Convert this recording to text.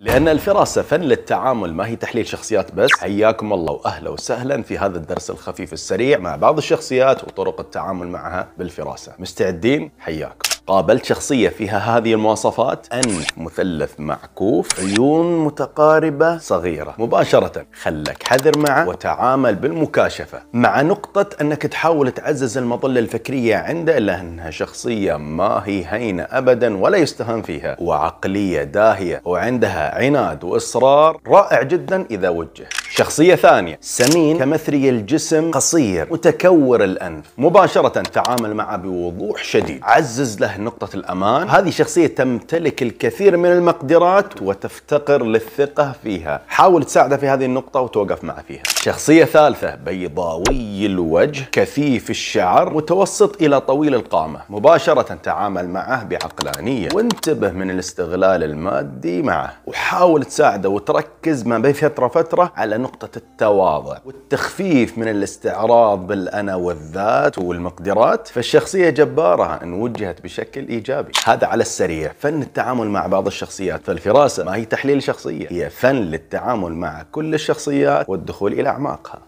لأن الفراسة فن للتعامل ما هي تحليل شخصيات بس حياكم الله وأهلا وسهلا في هذا الدرس الخفيف السريع مع بعض الشخصيات وطرق التعامل معها بالفراسة مستعدين حياكم قابلت شخصية فيها هذه المواصفات أن مثلث معكوف عيون متقاربة صغيرة مباشرة خلك حذر معه وتعامل بالمكاشفة مع نقطة أنك تحاول تعزز المظلة الفكرية عنده إلا أنها شخصية ما هي هينة أبدا ولا يستهان فيها وعقلية داهية وعندها عناد وإصرار رائع جدا إذا وجه شخصية ثانية سمين كمثري الجسم قصير متكور الأنف مباشرة تعامل معه بوضوح شديد عزز له نقطة الأمان هذه شخصية تمتلك الكثير من المقدرات وتفتقر للثقة فيها حاول تساعده في هذه النقطة وتوقف معه فيها شخصية ثالثة بيضاوي الوجه كثيف الشعر متوسط إلى طويل القامة مباشرة تعامل معه بعقلانية وانتبه من الاستغلال المادي معه وحاول تساعده وتركز ما بين فترة فترة على نقطة التواضع والتخفيف من الاستعراض بالأنا والذات والمقدرات فالشخصية جبارة إن وجهت بشكل إيجابي هذا على السريع فن التعامل مع بعض الشخصيات فالفراسة ما هي تحليل شخصية هي فن للتعامل مع كل الشخصيات والدخول إلى أعماقها